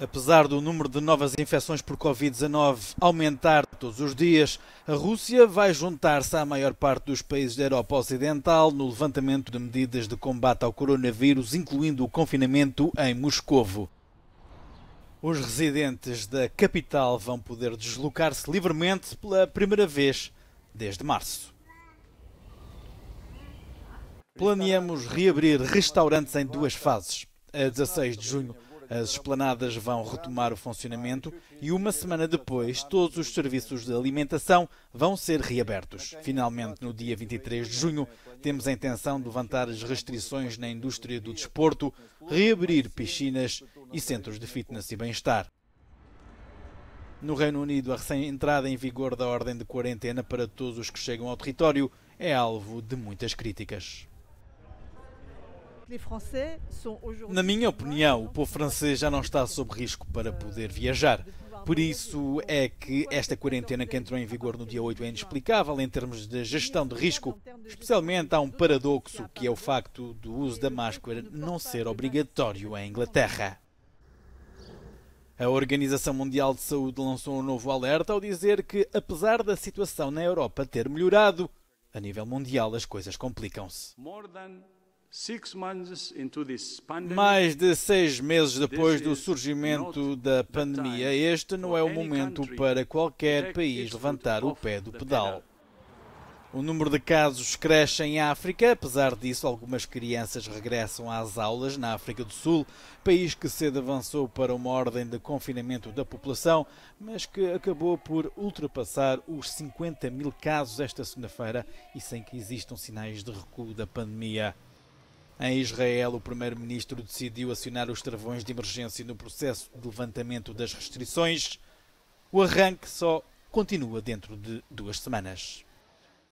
Apesar do número de novas infecções por Covid-19 aumentar todos os dias, a Rússia vai juntar-se à maior parte dos países da Europa Ocidental no levantamento de medidas de combate ao coronavírus, incluindo o confinamento em Moscovo. Os residentes da capital vão poder deslocar-se livremente pela primeira vez desde março. Planeamos reabrir restaurantes em duas fases. A 16 de junho, as esplanadas vão retomar o funcionamento e uma semana depois todos os serviços de alimentação vão ser reabertos. Finalmente, no dia 23 de junho, temos a intenção de levantar as restrições na indústria do desporto, reabrir piscinas e centros de fitness e bem-estar. No Reino Unido, a recém-entrada em vigor da ordem de quarentena para todos os que chegam ao território é alvo de muitas críticas. Na minha opinião, o povo francês já não está sob risco para eh, poder viajar. Por isso é que esta quarentena que entrou em vigor no dia 8 é inexplicável em termos de gestão de risco. Especialmente há um paradoxo que é o facto do uso da máscara não ser obrigatório em Inglaterra. A Organização Mundial de Saúde lançou um novo alerta ao dizer que, apesar da situação na Europa ter melhorado, a nível mundial as coisas complicam-se. Mais de seis meses depois do surgimento da pandemia, este não é o momento para qualquer país levantar o pé do pedal. O número de casos cresce em África, apesar disso, algumas crianças regressam às aulas na África do Sul, país que cedo avançou para uma ordem de confinamento da população, mas que acabou por ultrapassar os 50 mil casos esta segunda-feira e sem que existam sinais de recuo da pandemia. Em Israel, o primeiro-ministro decidiu acionar os travões de emergência no processo de levantamento das restrições. O arranque só continua dentro de duas semanas.